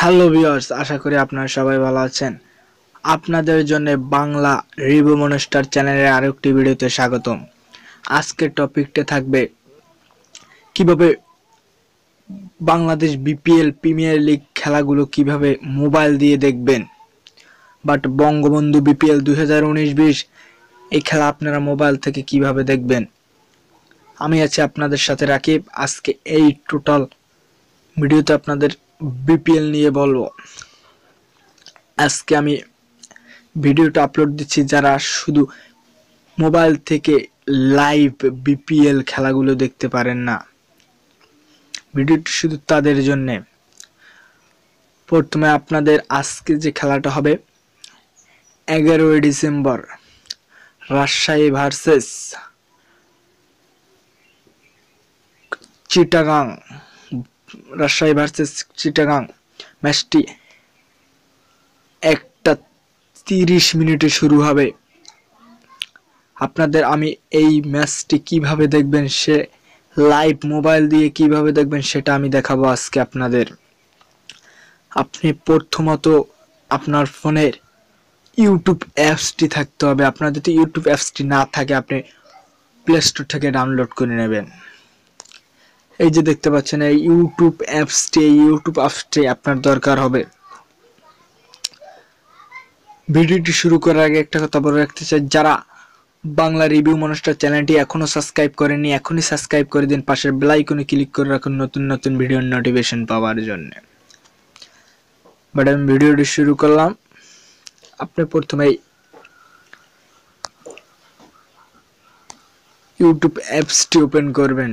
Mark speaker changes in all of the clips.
Speaker 1: hello viewers আশা করি আপনারা সবাই ভালো আছেন আপনাদের জন্য বাংলা রিভু মনস্টার চ্যানেলের আরেকটি ভিডিওতে স্বাগতম আজকের টপিকটা থাকবে কিভাবে বাংলাদেশ বিপিএল প্রিমিয়ার লিগ খেলাগুলো কিভাবে মোবাইল দিয়ে দেখবেন বাট বঙ্গবন্ধু বিপিএল দু হাজার উনিশ বিশ এই খেলা আপনারা মোবাইল থেকে কিভাবে দেখবেন আমি আছি আপনাদের সাথে রাকিব আজকে এই টোটাল ভিডিওতে আপনাদের বিপিএল নিয়ে বলবো আজকে আমি ভিডিওটা আপলোড দিচ্ছি যারা শুধু মোবাইল থেকে লাইভ বিপিএল খেলাগুলো দেখতে পারেন না ভিডিওটি শুধু তাদের জন্যে প্রথমে আপনাদের আজকে যে খেলাটা হবে এগারোই December Rajshahi versus Chittagong Rajshahi versus Chittagong ম্যাচটি একটা তিরিশ মিনিটে শুরু হবে আপনাদের আমি এই ম্যাচটি কিভাবে দেখবেন সে লাইভ মোবাইল দিয়ে কিভাবে দেখবেন সেটা আমি দেখাবো আজকে আপনাদের আপনি প্রথমত আপনার ফোনের ইউটিউব অ্যাপসটি থাকতে হবে আপনার যদি ইউটিউব অ্যাপসটি না থাকে আপনি প্লে স্টোর থেকে ডাউনলোড করে নেবেন এই যে দেখতে পাচ্ছেন এই ইউটিউব অ্যাপসটি ইউটিউব অ্যাপসটি আপনার দরকার হবে ভিডিওটি শুরু করার আগে একটা কথা বলে রাখতে চাই যারা বাংলা রিভিউ মানুষটা চ্যানেলটি এখনও সাবস্ক্রাইব করেনি এখনই সাবস্ক্রাইব করে দিন পাশের বেলাইকনে ক্লিক করে রাখুন নতুন নতুন ভিডিওর নোটিফিকেশন পাওয়ার জন্য বাট আমি ভিডিওটি শুরু করলাম আপনি প্রথমেই ইউটিউব অ্যাপসটি ওপেন করবেন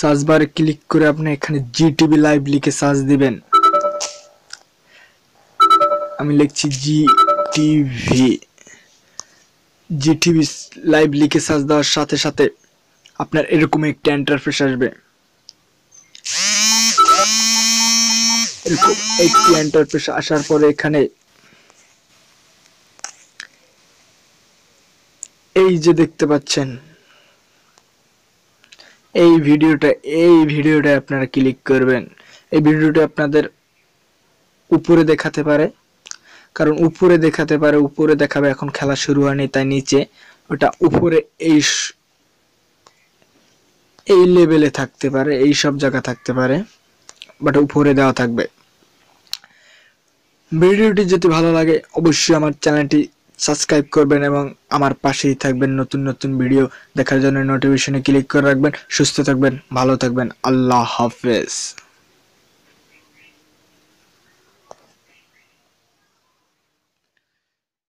Speaker 1: সার্চ বারে ক্লিক করে আপনি এখানে জিটিভি লাইভ লিখে সার্চ দিবেন আমি লিখছি জিটিভি জিটিভি লাইভ লিখে সার্চ দেওয়ার সাথে সাথে আপনার এরকম একটা ইন্টারফেস আসবে এরকম একটি ইন্টারফেস আসার পরে এখানে এই যে দেখতে পাচ্ছেন এই ভিডিওটা এই ভিডিওটা আপনারা ক্লিক করবেন এই ভিডিওটা আপনাদের উপরে দেখাতে পারে কারণ উপরে দেখাতে পারে উপরে দেখাবে এখন খেলা শুরু হয়নি তাই নিচে ওটা উপরে এই এই লেভেলে থাকতে পারে এই সব জায়গা থাকতে পারে বাট উপরে দেওয়া থাকবে ভিডিওটি যদি ভালো লাগে অবশ্যই আমার চ্যানেলটি সাবস্ক্রাইব করবেন এবং আমার পাশেই থাকবেন নতুন নতুন ভিডিও দেখার জন্য নোটিফিকেশনে ক্লিক করে রাখবেন সুস্থ থাকবেন ভালো থাকবেন আল্লাহ হাফেজ